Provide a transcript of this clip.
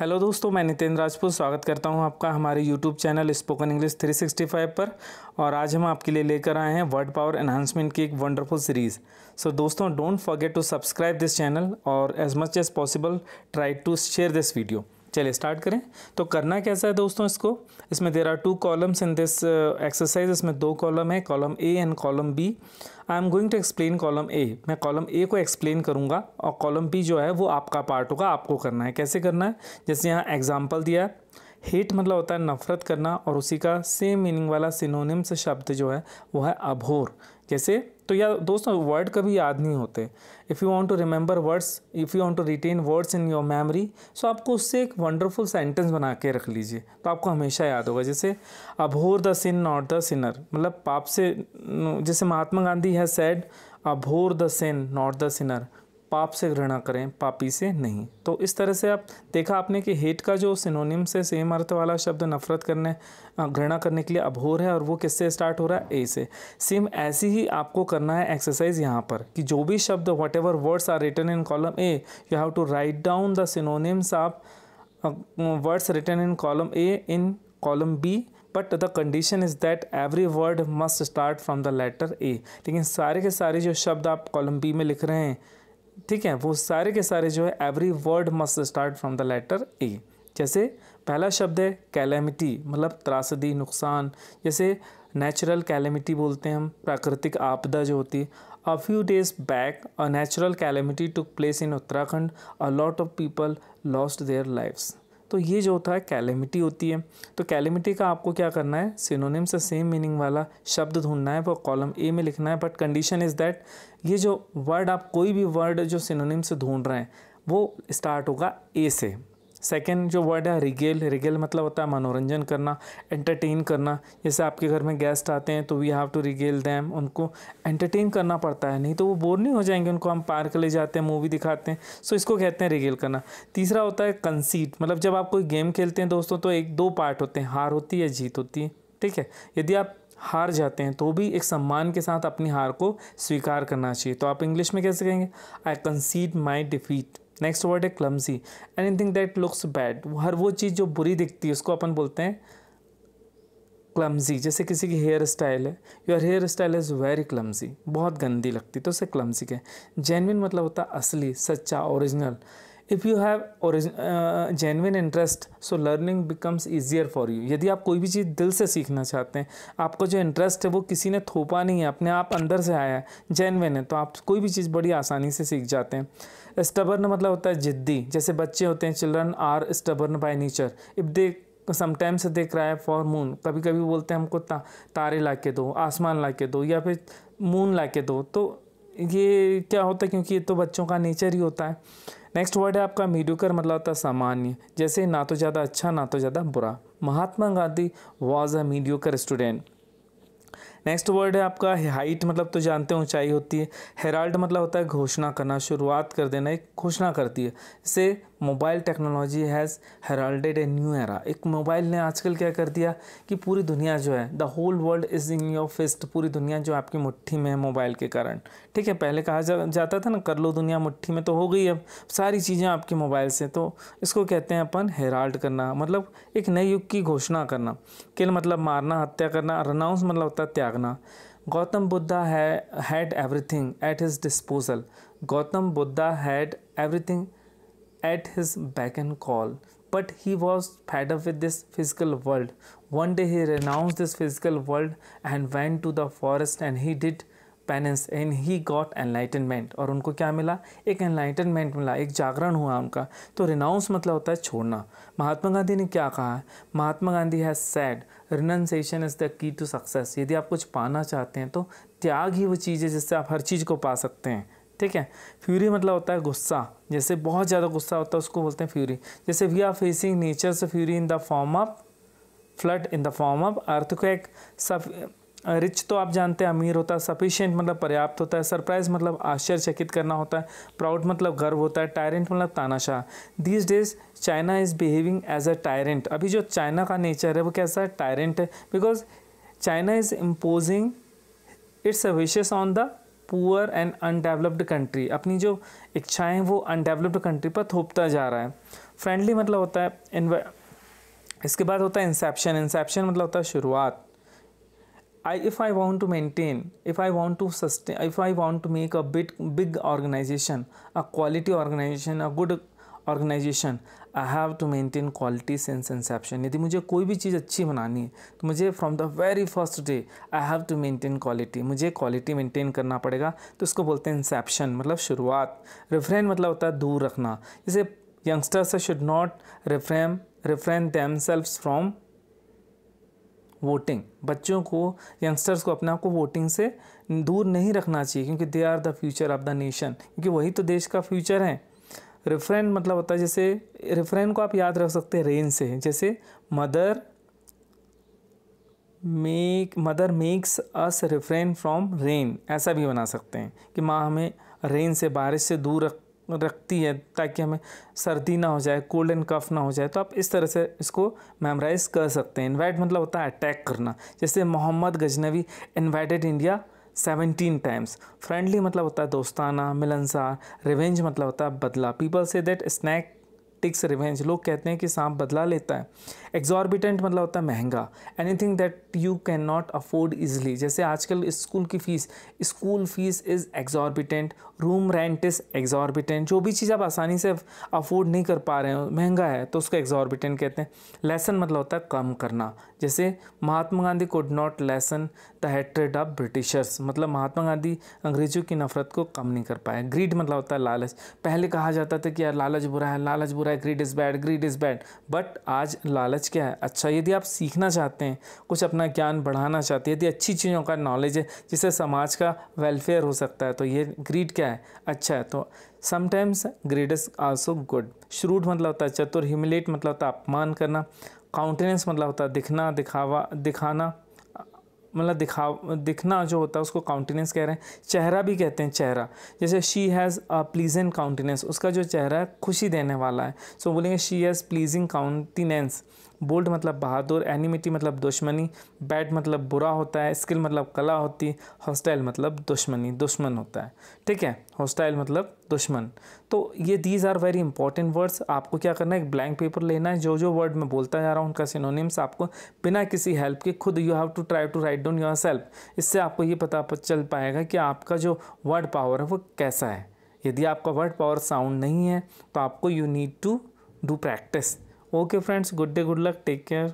Hello दोस्तों मैं नितिन राजपूत स्वागत करता हूं आपका हमारे यूट्यूब चैनल स्पोकन इंग्लिश 365 पर और आज हम आपके लिए लेकर आए हैं वर्ड पावर एनहांसमेंट की एक वंडरफुल सीरीज़ सो दोस्तों don't forget to subscribe this channel और as much as possible try to share this video चलिए स्टार्ट करें तो करना कैसा है दोस्तों इसको इसमें there are two columns in this exercise इसमें दो कॉलम है column A and column B I am going to explain column A मैं कॉलम ए को एक्सप्लेन करूँगा और कॉलम बी जो है वो आपका पार्ट होगा आपको करना है कैसे करना है जैसे यहाँ एग्जाम्पल दिया है हेट मतलब होता है नफरत करना और उसी का सेम मीनिंग वाला सिनोनिम्स शब्द जो है वो है अभोर जैसे तो या दोस्तों वर्ड कभी याद नहीं होते if you want to remember words if you want to retain words in your memory so आपको उससे एक वंडरफुल सेंटेंस बना के रख लीजिए तो आपको हमेशा याद होगा जैसे abhor the sin not the sinner मतलब पाप से जैसे महात्मा गांधी है said abhor the sin not the sinner पाप से घृणा करें पापी से नहीं तो इस तरह से आप देखा आपने कि हेट का जो सिनोनिम से सेम अर्थ वाला शब्द नफरत करने घृणा करने के लिए अभोर है और वो किससे स्टार्ट हो रहा है ए से सेम ऐसी ही आपको करना है एक्सरसाइज यहाँ पर कि जो भी शब्द whatever words are written in column A you have to write down the synonyms of words written in column A in column B but the condition is that every word must start from the letter A लेकिन सारे के सारे जो शब्द आप column B में लिख रहे हैं ठीक है वो सारे के सारे जो है every word must start from the letter A जैसे पहला शब्द है कैलेमिटी मतलब त्रासदी नुकसान जैसे नेचुरल कैलेमिटी बोलते हैं हम प्राकृतिक आपदा जो होती है a few days back a natural calamity took place in Uttarakhand a lot of people lost their lifes तो ये जो होता है कैलेमिटी होती है तो कैलेमिटी का आपको क्या करना है सिनोनिम से सेम मीनिंग वाला शब्द ढूंढना है वो कॉलम ए में लिखना है बट कंडीशन इज़ दैट ये जो वर्ड आप कोई भी वर्ड जो सिनोनिम से ढूंढ रहे हैं वो स्टार्ट होगा ए से सेकेंड जो वर्ड है रिगेल रिगेल मतलब होता है मनोरंजन करना एंटरटेन करना जैसे आपके घर में गेस्ट आते हैं तो we have to regale them उनको एंटरटेन करना पड़ता है नहीं तो वो बोर नहीं हो जाएंगे उनको हम पार्क ले जाते हैं मूवी दिखाते हैं सो इसको कहते हैं रिगेल करना तीसरा होता है कंसीट मतलब जब आप कोई गेम खेलते हैं दोस्तों तो एक दो पार्ट होते हैं हार होती है जीत होती है ठीक है यदि आप हार जाते हैं तो भी एक सम्मान के साथ अपनी हार को स्वीकार करना चाहिए तो आप इंग्लिश में कैसे कहेंगे I concede my defeat next word है clumsy thing that looks bad हर वो चीज़ जो बुरी दिखती है उसको अपन बोलते हैं क्लमजी जैसे किसी की हेयर स्टाइल है your hairstyle is very clumsy बहुत गंदी लगती तो उसे क्लम्सी कहें जेनविन मतलब होता असली सच्चा original if you have genuine interest so learning becomes easier for you यदि आप कोई भी चीज़ दिल से सीखना चाहते हैं आपका जो इंटरेस्ट है वो किसी ने थोपा नहीं है अपने आप अंदर से आया है जेनविन है तो आप कोई भी चीज़ बड़ी आसानी से सीख जाते हैं स्टबर्न मतलब होता है जिद्दी जैसे बच्चे होते हैं children are stubborn by nature if they sometimes रहा है फॉर मून कभी कभी बोलते हैं हमको ता, तारे ला के दो आसमान ला के दो या फिर मून ला के दो तो ये क्या होता है क्योंकि ये तो बच्चों का नेचर ही होता है नेक्स्ट वर्ड है आपका मीडियोकर मतलब होता है सामान्य जैसे ना तो ज़्यादा अच्छा ना तो ज़्यादा बुरा Mahatma Gandhi was a mediocre student next word है आपका हाइट मतलब तो जानते हैं ऊंचाई होती है हेराल्ड मतलब होता है घोषणा करना शुरुआत कर देना एक घोषणा करती है इसे mobile technology has heralded a new era एक मोबाइल ने आजकल क्या कर दिया कि पूरी दुनिया जो है the whole world is in your fist पूरी दुनिया जो आपकी मुट्ठी में है मोबाइल के कारण ठीक है पहले कहा जा, जाता था ना कर लो दुनिया मुट्ठी में तो हो गई अब सारी चीज़ें आपके मोबाइल से तो इसको कहते हैं अपन हेराल्ड करना मतलब एक नए युग की घोषणा करना किल मतलब मारना हत्या करना रनाउंस मतलब होता है त्यागना गौतम बुद्धा है had everything at his disposal Gautam Buddha had everything at his beck and call. But he was fed up with this physical world. One day he renounced this physical world and went to the forest and he did penance and he got enlightenment और उनको क्या मिला एक enlightenment मिला एक जागरण हुआ उनका तो रिनाउंस मतलब होता है छोड़ना महात्मा गांधी ने क्या कहा है Mahatma Gandhi has said renunciation is the key to success यदि आप कुछ पाना चाहते हैं तो त्याग ही वो चीज़ है जिससे आप हर चीज़ को पा सकते हैं ठीक है फ्यूरी मतलब होता है गुस्सा जैसे बहुत ज़्यादा गुस्सा होता है उसको बोलते हैं फ्यूरी जैसे वी आर फेसिंग नेचर से fury in the form of flood in the form of earthquake सफ रिच तो आप जानते हैं अमीर होता है सफिशियंट मतलब पर्याप्त होता है सरप्राइज मतलब आश्चर्यचकित करना होता है प्राउड मतलब गर्व होता है टायरेंट मतलब तानाशाह these days China is behaving as a tyrant अभी जो चाइना का नेचर है वो कैसा है टायरेंट है because China is imposing its wishes on the poor and undeveloped country अपनी जो इच्छाएं वो अनडेवलप्ड कंट्री पर थोपता जा रहा है फ्रेंडली मतलब होता है इसके बाद होता है इंसेप्शन इंसेप्शन मतलब होता है शुरुआत I if I want to maintain if I want to sustain if I want to make a bit big organization a quality organization a good organization I have to maintain quality since inception यदि मुझे कोई भी चीज़ अच्छी बनानी है तो मुझे from the very first day I have to maintain quality मुझे क्वालिटी मेंटेन करना पड़ेगा तो इसको बोलते हैं इंसेप्शन मतलब शुरुआत रिफ्रेन मतलब होता है दूर रखना जैसे youngsters should not reframe refrain them from voting बच्चों को यंगस्टर्स को अपने आप को वोटिंग से दूर नहीं रखना चाहिए क्योंकि they are the future of the nation क्योंकि वही तो देश का फ्यूचर है रेफरेन मतलब होता है जैसे रेफरेन को आप याद रख सकते हैं रेन से जैसे mother make mother makes us refrain from rain ऐसा भी बना सकते हैं कि माँ हमें रेन से बारिश से दूर रख रखती है ताकि हमें सर्दी ना हो जाए कोल्ड एंड कफ ना हो जाए तो आप इस तरह से इसको मेमोराइज कर सकते हैं इन्वाइट मतलब होता है अटैक करना जैसे Mohammad Ghaznavi invited India seventeen times friendly मतलब होता है दोस्ताना मिलनसार रिवेंज मतलब होता है बदला people say that snack ticks revenge लोग कहते हैं कि सांप बदला लेता है एग्जॉर्बिटेंट मतलब होता है महंगा anything that you can not afford easily जैसे आजकल स्कूल की fees school fees is exorbitant room rent is exorbitant जो भी चीज़ आप आसानी से अफोर्ड नहीं कर पा रहे हो महंगा है तो उसको एग्जॉर्बिटेंट कहते हैं लेसन मतलब होता है कम करना जैसे Mahatma Gandhi could not lessen the hatred of Britishers मतलब महात्मा गांधी अंग्रेज़ों की नफ़रत को कम नहीं कर पाए ग्रीड मतलब होता है लालच पहले कहा जाता था कि यार लालच बुरा है लालच बुरा रहा है greed is bad greed is bad but आज लालच क्या है अच्छा यदि आप सीखना चाहते हैं कुछ अपना ज्ञान बढ़ाना चाहते हैं यदि अच्छी चीज़ों का नॉलेज है जिससे समाज का वेलफेयर हो सकता है तो ये ग्रीड क्या है अच्छा है तो sometimes greed is also good shrewd मतलब होता है चतुर ह्यूमिलेट मतलब होता है अपमान करना काउंटेनेंस मतलब होता है दिखना दिखावा दिखाना मतलब दिखा दिखना जो होता है उसको काउंटिनेंस कह रहे हैं चेहरा भी कहते हैं चेहरा जैसे she has a pleasant countenance उसका जो चेहरा है खुशी देने वाला है सो so, बोलेंगे she has pleasing countenance bold मतलब बहादुर एनिमिटी मतलब दुश्मनी बैड मतलब बुरा होता है स्किल मतलब कला होती है हॉस्टाइल मतलब दुश्मनी दुश्मन होता है ठीक है हॉस्टाइल मतलब दुश्मन तो ये these are very important words आपको क्या करना है एक ब्लैंक पेपर लेना है जो जो वर्ड मैं बोलता जा रहा हूँ उनका सिनोनिम्स आपको बिना किसी हेल्प के खुद you have to try to write down yourself इससे आपको ये पता चल पाएगा कि आपका जो वर्ड पावर है वो कैसा है यदि आपका वर्ड पावर साउंड नहीं है तो आपको you need to do practice okay friends good day good luck take care